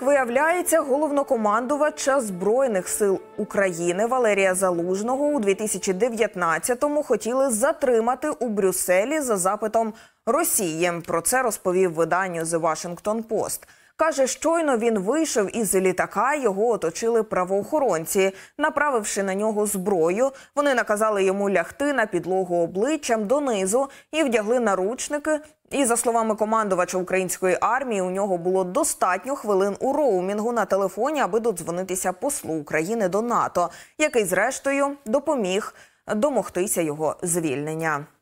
Як виявляється, головнокомандувача Збройних сил України Валерія Залужного у 2019-му хотіли затримати у Брюсселі за запитом Росії. Про це розповів виданню The Washington Post. Каже, щойно він вийшов із літака, його оточили правоохоронці. Направивши на нього зброю, вони наказали йому лягти на підлогу обличчям донизу і вдягли наручники. І за словами командувача української армії, у нього було достатньо хвилин у роумінгу на телефоні, аби додзвонитися послу України до НАТО, який, зрештою, допоміг домогтися його звільнення.